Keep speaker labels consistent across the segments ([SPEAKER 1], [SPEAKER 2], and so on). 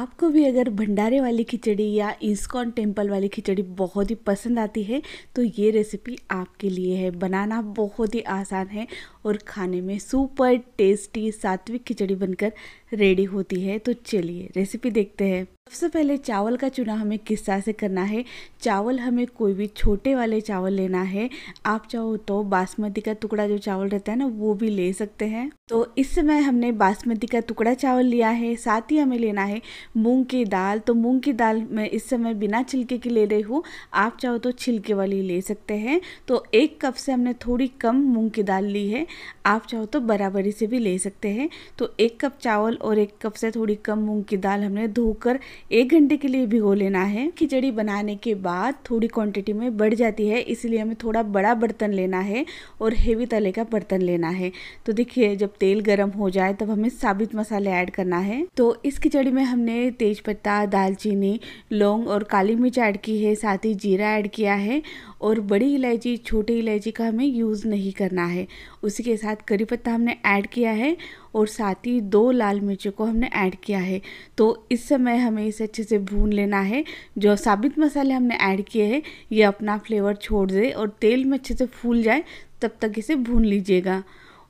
[SPEAKER 1] आपको भी अगर भंडारे वाली खिचड़ी या इस्कॉन टेम्पल वाली खिचड़ी बहुत ही पसंद आती है तो ये रेसिपी आपके लिए है बनाना बहुत ही आसान है और खाने में सुपर टेस्टी सात्विक खिचड़ी बनकर रेडी होती है तो चलिए रेसिपी देखते हैं सबसे पहले चावल का चुनाव हमें किस तरह से करना है चावल हमें कोई भी छोटे वाले चावल लेना है आप चाहो तो बासमती का टुकड़ा जो चावल रहता है ना वो भी ले सकते हैं तो इस समय हमने बासमती का टुकड़ा चावल लिया है साथ ही हमें लेना है मूंग की दाल तो मूंग की दाल मैं इस समय बिना छिलके की ले रही हूँ आप चाहो तो छिलके वाली ले सकते हैं तो एक कप से हमने थोड़ी कम मूँग की दाल ली है आप चाहो तो बराबरी से भी ले सकते हैं तो एक कप चावल और एक कप से थोड़ी कम मूंग की दाल हमने धोकर एक घंटे के लिए भिगो लेना है खिचड़ी बनाने के बाद थोड़ी क्वांटिटी में बढ़ जाती है इसलिए हमें थोड़ा बड़ा बर्तन लेना है और हेवी तले का बर्तन लेना है तो देखिए जब तेल गर्म हो जाए तब हमें साबित मसाले ऐड करना है तो इस खिचड़ी में हमने तेज पत्ता दालचीनी लौंग और काली मिर्च ऐड की है साथ ही जीरा ऐड किया है और बड़ी इलायची छोटी इलायची का हमें यूज़ नहीं करना है उसी के साथ करी पत्ता हमने ऐड किया है और साथ ही दो लाल मिर्चों को हमने ऐड किया है तो इस समय हमें इसे अच्छे से भून लेना है जो साबित मसाले हमने ऐड किए हैं ये अपना फ्लेवर छोड़ दे और तेल में अच्छे से फूल जाए तब तक इसे भून लीजिएगा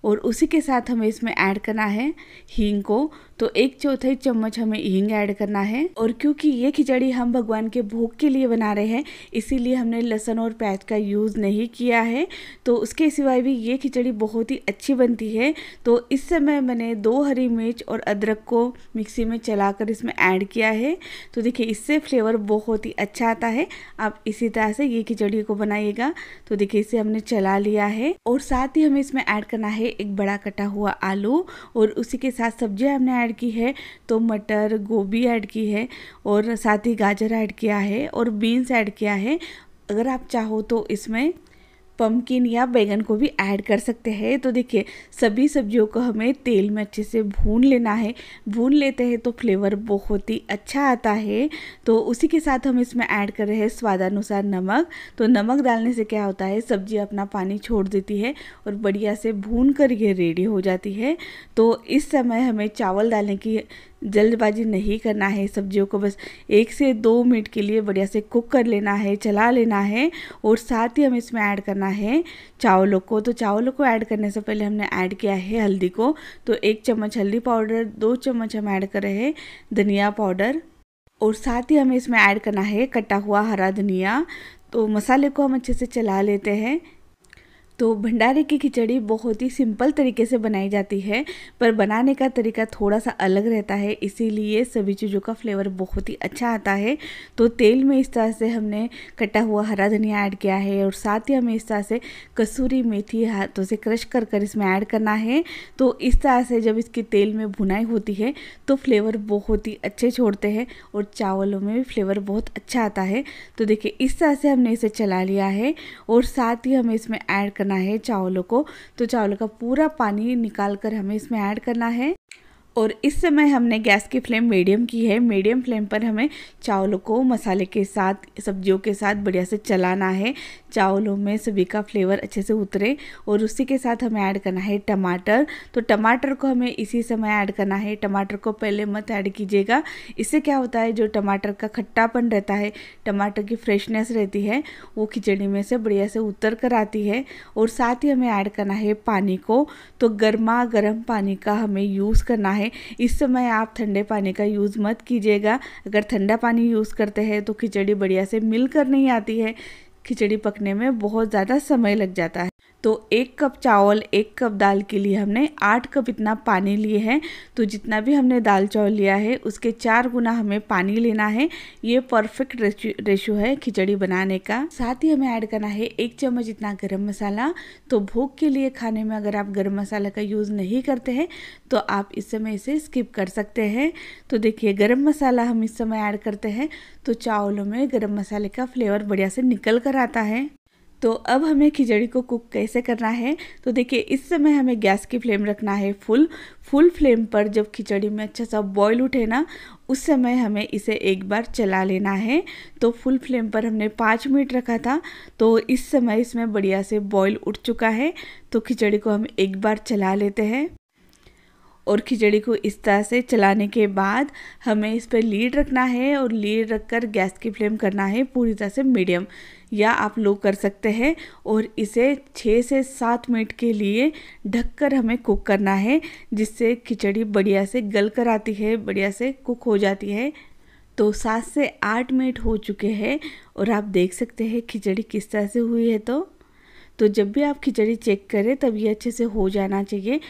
[SPEAKER 1] और उसी के साथ हमें इसमें ऐड करना है हींग को तो एक चौथाई चम्मच हमें हींग ऐड करना है और क्योंकि ये खिचड़ी हम भगवान के भोग के लिए बना रहे हैं इसीलिए हमने लहसन और प्याज का यूज़ नहीं किया है तो उसके सिवाय भी ये खिचड़ी बहुत ही अच्छी बनती है तो इस समय मैंने दो हरी मिर्च और अदरक को मिक्सी में चलाकर इसमें ऐड किया है तो देखिए इससे फ्लेवर बहुत ही अच्छा आता है आप इसी तरह से ये खिचड़ी को बनाइएगा तो देखिए इसे हमने चला लिया है और साथ ही हमें इसमें ऐड करना है एक बड़ा कटा हुआ आलू और उसी के साथ सब्जी हमने ऐड की है तो मटर गोभी ऐड की है और साथ ही गाजर ऐड किया है और बीन्स ऐड किया है अगर आप चाहो तो इसमें पम्पकिन या बैंगन को भी ऐड कर सकते हैं तो देखिए सभी सब्जियों को हमें तेल में अच्छे से भून लेना है भून लेते हैं तो फ्लेवर बहुत ही अच्छा आता है तो उसी के साथ हम इसमें ऐड कर रहे हैं स्वादानुसार नमक तो नमक डालने से क्या होता है सब्जी अपना पानी छोड़ देती है और बढ़िया से भून कर ये रेडी हो जाती है तो इस समय हमें चावल डालने की जल्दबाजी नहीं करना है सब्जियों को बस एक से दो मिनट के लिए बढ़िया से कुक कर लेना है चला लेना है और साथ ही हमें इसमें ऐड करना है चावलों को तो चावलों को ऐड करने से पहले हमने ऐड किया है हल्दी को तो एक चम्मच हल्दी पाउडर दो चम्मच हम ऐड कर रहे हैं धनिया पाउडर और साथ ही हमें इसमें ऐड करना है कटा हुआ हरा धनिया तो मसाले को हम अच्छे से चला लेते हैं तो भंडारे की खिचड़ी बहुत ही सिंपल तरीके से बनाई जाती है पर बनाने का तरीका थोड़ा सा अलग रहता है इसीलिए सभी चीज़ों का फ्लेवर बहुत ही अच्छा आता है तो तेल में इस तरह से हमने कटा हुआ हरा धनिया ऐड किया है और साथ ही हमें इस तरह से कसूरी मेथी हाथों से क्रश कर कर इसमें ऐड करना है तो इस तरह से जब इसकी तेल में भुनाई होती है तो फ्लेवर बहुत ही अच्छे छोड़ते हैं और चावलों में भी फ्लेवर बहुत अच्छा आता है तो देखिए इस तरह से हमने इसे चला लिया है और साथ ही हमें इसमें ऐड कर करना है चावलों को तो चावल का पूरा पानी निकाल कर हमें इसमें ऐड करना है और इस समय हमने गैस की फ्लेम मीडियम की है मीडियम फ्लेम पर हमें चावलों को मसाले के साथ सब्जियों के साथ बढ़िया से चलाना है चावलों में सभी का फ्लेवर अच्छे से उतरे और उसी के साथ हमें ऐड करना है टमाटर तो टमाटर को हमें इसी समय ऐड करना है टमाटर को पहले मत ऐड कीजिएगा इससे क्या होता है जो टमाटर का खट्टापन रहता है टमाटर की फ्रेशनेस रहती है वो खिचड़ी में से बढ़िया से उतर कर आती है और साथ ही हमें ऐड करना है पानी को तो गर्मा गर्म पानी का हमें यूज़ करना है है इस समय आप ठंडे पानी का यूज़ मत कीजिएगा अगर ठंडा पानी यूज़ करते हैं तो खिचड़ी बढ़िया से मिल कर नहीं आती है खिचड़ी पकने में बहुत ज़्यादा समय लग जाता है तो एक कप चावल एक कप दाल के लिए हमने आठ कप इतना पानी लिए हैं तो जितना भी हमने दाल चावल लिया है उसके चार गुना हमें पानी लेना है ये परफेक्ट रेशो है खिचड़ी बनाने का साथ ही हमें ऐड करना है एक चम्मच इतना गर्म मसाला तो भूख के लिए खाने में अगर आप गर्म मसाला का यूज़ नहीं करते हैं तो आप इस समय इसे स्किप कर सकते हैं तो देखिए गर्म मसाला हम इस समय ऐड करते हैं तो चावलों में गर्म मसाले का फ्लेवर बढ़िया से निकल कर आता है तो अब हमें खिचड़ी को कुक कैसे करना है तो देखिए इस समय हमें गैस की फ्लेम रखना है फुल फुल फ्लेम पर जब खिचड़ी में अच्छा सा बॉयल उठे ना उस समय हमें इसे एक बार चला लेना है तो फुल फ्लेम पर हमने पाँच मिनट रखा था तो इस समय इसमें बढ़िया से बॉयल उठ चुका है तो खिचड़ी को हम एक बार चला लेते हैं और खिचड़ी को इस तरह से चलाने के बाद हमें इस पर लीड रखना है और लीड रखकर गैस की फ्लेम करना है पूरी तरह से मीडियम या आप लो कर सकते हैं और इसे छः से सात मिनट के लिए ढककर हमें कुक करना है जिससे खिचड़ी बढ़िया से गल कर आती है बढ़िया से कुक हो जाती है तो सात से आठ मिनट हो चुके हैं और आप देख सकते हैं खिचड़ी किस तरह से हुई है तो तो जब भी आप खिचड़ी चेक करें तब ये अच्छे से हो जाना चाहिए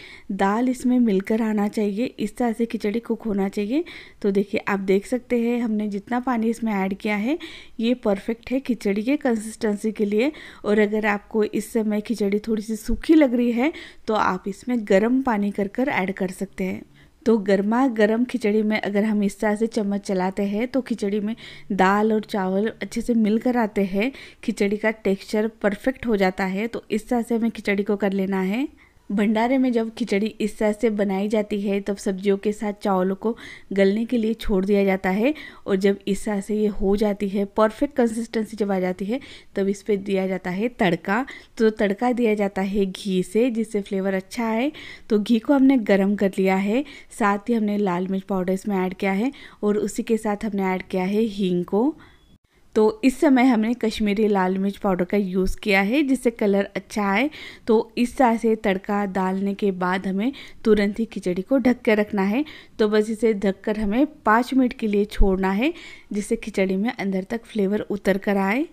[SPEAKER 1] दाल इसमें मिलकर आना चाहिए इस तरह से खिचड़ी कुक होना चाहिए तो देखिए आप देख सकते हैं हमने जितना पानी इसमें ऐड किया है ये परफेक्ट है खिचड़ी के कंसिस्टेंसी के लिए और अगर आपको इस समय खिचड़ी थोड़ी सी सूखी लग रही है तो आप इसमें गर्म पानी कर कर ऐड कर सकते हैं तो गर्मा गर्म खिचड़ी में अगर हम इस तरह से चम्मच चलाते हैं तो खिचड़ी में दाल और चावल अच्छे से मिल कर आते हैं खिचड़ी का टेक्सचर परफेक्ट हो जाता है तो इस तरह से हमें खिचड़ी को कर लेना है भंडारे में जब खिचड़ी इस तरह से बनाई जाती है तब सब्जियों के साथ चावलों को गलने के लिए छोड़ दिया जाता है और जब इस तरह से ये हो जाती है परफेक्ट कंसिस्टेंसी जब आ जाती है तब इस पर दिया जाता है तड़का तो तड़का दिया जाता है घी से जिससे फ्लेवर अच्छा आए तो घी को हमने गर्म कर लिया है साथ ही हमने लाल मिर्च पाउडर इसमें ऐड किया है और उसी के साथ हमने ऐड किया है हींग को तो इस समय हमने कश्मीरी लाल मिर्च पाउडर का यूज़ किया है जिससे कलर अच्छा आए तो इस तरह से तड़का डालने के बाद हमें तुरंत ही खिचड़ी को ढक कर रखना है तो बस इसे ढक कर हमें पाँच मिनट के लिए छोड़ना है जिससे खिचड़ी में अंदर तक फ्लेवर उतर कर आए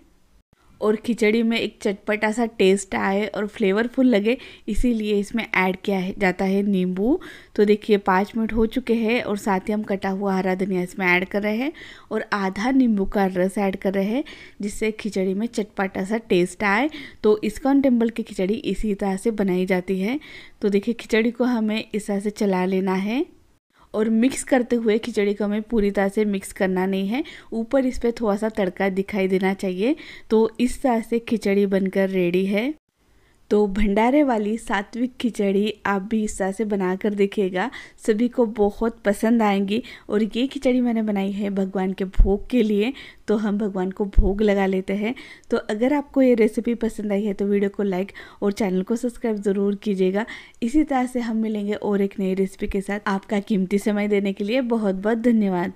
[SPEAKER 1] और खिचड़ी में एक चटपटा सा टेस्ट आए और फ्लेवरफुल लगे इसीलिए इसमें ऐड किया है, जाता है नींबू तो देखिए पाँच मिनट हो चुके हैं और साथ ही हम कटा हुआ हरा धनिया इसमें ऐड कर रहे हैं और आधा नींबू का रस ऐड कर रहे हैं जिससे खिचड़ी में चटपटा सा टेस्ट आए तो इस्कॉन टेम्पल की खिचड़ी इसी तरह से बनाई जाती है तो देखिए खिचड़ी को हमें इस तरह से चला लेना है और मिक्स करते हुए खिचड़ी को हमें पूरी तरह से मिक्स करना नहीं है ऊपर इस पर थोड़ा सा तड़का दिखाई देना चाहिए तो इस तरह से खिचड़ी बनकर रेडी है तो भंडारे वाली सात्विक खिचड़ी आप भी इस तरह से बना कर देखिएगा सभी को बहुत पसंद आएंगी और ये खिचड़ी मैंने बनाई है भगवान के भोग के लिए तो हम भगवान को भोग लगा लेते हैं तो अगर आपको ये रेसिपी पसंद आई है तो वीडियो को लाइक और चैनल को सब्सक्राइब ज़रूर कीजिएगा इसी तरह से हम मिलेंगे और एक नई रेसिपी के साथ आपका कीमती समय देने के लिए बहुत बहुत धन्यवाद